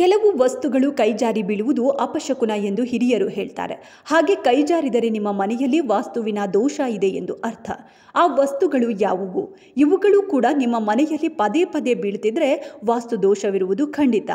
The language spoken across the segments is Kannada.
ಕೆಲವು ವಸ್ತುಗಳು ಕೈಜಾರಿ ಬೀಳುವುದು ಅಪಶಕುನ ಎಂದು ಹಿರಿಯರು ಹೇಳ್ತಾರೆ ಹಾಗೆ ಕೈಜಾರಿದರೆ ನಿಮ್ಮ ಮನೆಯಲ್ಲಿ ವಾಸ್ತುವಿನ ದೋಷ ಇದೆ ಎಂದು ಅರ್ಥ ಆ ವಸ್ತುಗಳು ಯಾವುವು ಇವುಗಳು ಕೂಡ ನಿಮ್ಮ ಮನೆಯಲ್ಲಿ ಪದೇ ಪದೇ ಬೀಳ್ತಿದ್ರೆ ವಾಸ್ತು ದೋಷವಿರುವುದು ಖಂಡಿತ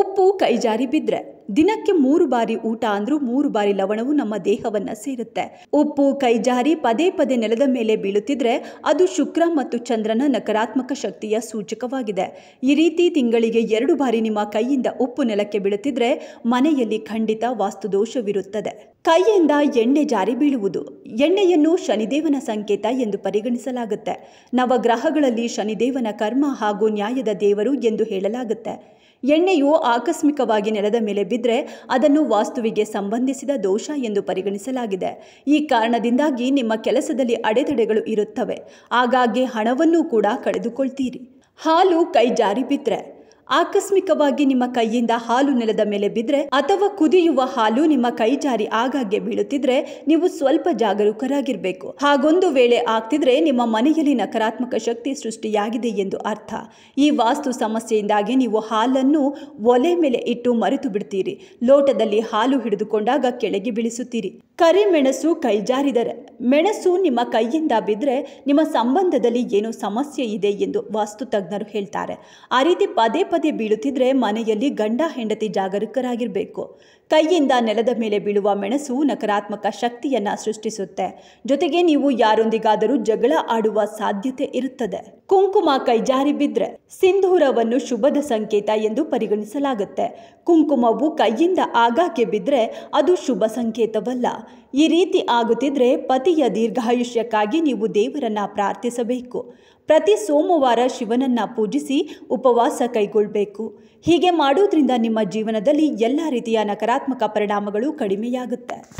ಉಪ್ಪು ಕೈಜಾರಿ ಬಿದ್ದರೆ ದಿನಕ್ಕೆ ಮೂರು ಬಾರಿ ಊಟ ಅಂದ್ರೂ ಮೂರು ಬಾರಿ ಲವಣವು ನಮ್ಮ ದೇಹವನ್ನ ಸೇರುತ್ತೆ ಉಪ್ಪು ಕೈಜಾರಿ ಪದೇ ಪದೇ ನೆಲದ ಮೇಲೆ ಬೀಳುತ್ತಿದ್ರೆ ಅದು ಶುಕ್ರ ಮತ್ತು ಚಂದ್ರನ ನಕಾರಾತ್ಮಕ ಶಕ್ತಿಯ ಸೂಚಕವಾಗಿದೆ ಈ ರೀತಿ ತಿಂಗಳಿಗೆ ಎರಡು ಬಾರಿ ನಿಮ್ಮ ಕೈಯಿಂದ ಉಪ್ಪು ನೆಲಕ್ಕೆ ಬೀಳುತ್ತಿದ್ರೆ ಮನೆಯಲ್ಲಿ ಖಂಡಿತ ವಾಸ್ತುದೋಷವಿರುತ್ತದೆ ಕೈಯಿಂದ ಎಣ್ಣೆ ಜಾರಿ ಬೀಳುವುದು ಎಣ್ಣೆಯನ್ನು ಶನಿದೇವನ ಸಂಕೇತ ಎಂದು ಪರಿಗಣಿಸಲಾಗುತ್ತೆ ನವಗ್ರಹಗಳಲ್ಲಿ ಶನಿದೇವನ ಕರ್ಮ ಹಾಗೂ ನ್ಯಾಯದ ದೇವರು ಎಂದು ಹೇಳಲಾಗುತ್ತೆ ಎಣ್ಣೆಯು ಆಕಸ್ಮಿಕವಾಗಿ ನೆಲದ ಮೇಲೆ ಬಿದ್ದರೆ ಅದನ್ನು ವಾಸ್ತುವಿಗೆ ಸಂಬಂಧಿಸಿದ ದೋಷ ಎಂದು ಪರಿಗಣಿಸಲಾಗಿದೆ ಈ ಕಾರಣದಿಂದಾಗಿ ನಿಮ್ಮ ಕೆಲಸದಲ್ಲಿ ಅಡೆತಡೆಗಳು ಇರುತ್ತವೆ ಆಗಾಗ್ಗೆ ಹಣವನ್ನೂ ಕೂಡ ಕಳೆದುಕೊಳ್ತೀರಿ ಹಾಲು ಕೈ ಜಾರಿ ಬಿದ್ದರೆ ಆಕಸ್ಮಿಕವಾಗಿ ನಿಮ್ಮ ಕೈಯಿಂದ ಹಾಲು ನೆಲದ ಮೇಲೆ ಬಿದ್ರೆ ಅಥವಾ ಕುದಿಯುವ ಹಾಲು ನಿಮ್ಮ ಕೈ ಜಾರಿ ಆಗಾಗ್ಗೆ ಬೀಳುತ್ತಿದ್ರೆ ನೀವು ಸ್ವಲ್ಪ ಜಾಗರೂಕರಾಗಿರಬೇಕು ಹಾಗೊಂದು ವೇಳೆ ಆಗ್ತಿದ್ರೆ ನಿಮ್ಮ ಮನೆಯಲ್ಲಿ ನಕಾರಾತ್ಮಕ ಶಕ್ತಿ ಸೃಷ್ಟಿಯಾಗಿದೆ ಎಂದು ಅರ್ಥ ಈ ವಾಸ್ತು ಸಮಸ್ಯೆಯಿಂದಾಗಿ ನೀವು ಹಾಲನ್ನು ಒಲೆ ಮೇಲೆ ಇಟ್ಟು ಮರೆತು ಬಿಡ್ತೀರಿ ಲೋಟದಲ್ಲಿ ಹಾಲು ಹಿಡಿದುಕೊಂಡಾಗ ಕೆಳಗೆ ಬೀಳಿಸುತ್ತೀರಿ ಕರಿಮೆಣಸು ಕೈಜಾರಿದರೆ ಮೆಣಸು ನಿಮ್ಮ ಕೈಯಿಂದ ಬಿದ್ದರೆ ನಿಮ್ಮ ಸಂಬಂಧದಲ್ಲಿ ಏನೋ ಸಮಸ್ಯೆ ಇದೆ ಎಂದು ವಾಸ್ತು ತಜ್ಞರು ಹೇಳ್ತಾರೆ ಆ ರೀತಿ ಪದೇ ಪದೇ ಬೀಳುತ್ತಿದ್ರೆ ಮನೆಯಲ್ಲಿ ಗಂಡ ಹೆಂಡತಿ ಜಾಗರೂಕರಾಗಿರಬೇಕು ಕೈಯಿಂದ ನೆಲದ ಮೇಲೆ ಬೀಳುವ ಮೆಣಸು ನಕಾರಾತ್ಮಕ ಶಕ್ತಿಯನ್ನು ಸೃಷ್ಟಿಸುತ್ತೆ ಜೊತೆಗೆ ನೀವು ಯಾರೊಂದಿಗಾದರೂ ಜಗಳ ಆಡುವ ಸಾಧ್ಯತೆ ಇರುತ್ತದೆ ಕುಂಕುಮ ಜಾರಿ ಬಿದ್ರೆ ಸಿಂಧೂರವನ್ನು ಶುಭದ ಸಂಕೇತ ಎಂದು ಪರಿಗಣಿಸಲಾಗುತ್ತೆ ಕುಂಕುಮವು ಕೈಯಿಂದ ಆಗಾಕೆ ಬಿದ್ದರೆ ಅದು ಶುಭ ಸಂಕೇತವಲ್ಲ ಈ ರೀತಿ ಆಗುತ್ತಿದ್ರೆ ಪತಿಯ ದೀರ್ಘಾಯುಷ್ಯಕ್ಕಾಗಿ ನೀವು ದೇವರನ್ನ ಪ್ರಾರ್ಥಿಸಬೇಕು ಪ್ರತಿ ಸೋಮವಾರ ಶಿವನನ್ನ ಪೂಜಿಸಿ ಉಪವಾಸ ಕೈಗೊಳ್ಳಬೇಕು ಹೀಗೆ ಮಾಡೋದ್ರಿಂದ ನಿಮ್ಮ ಜೀವನದಲ್ಲಿ ಎಲ್ಲ ರೀತಿಯ ನಕಾರಾತ್ಮಕ ಪರಿಣಾಮಗಳು ಕಡಿಮೆಯಾಗುತ್ತೆ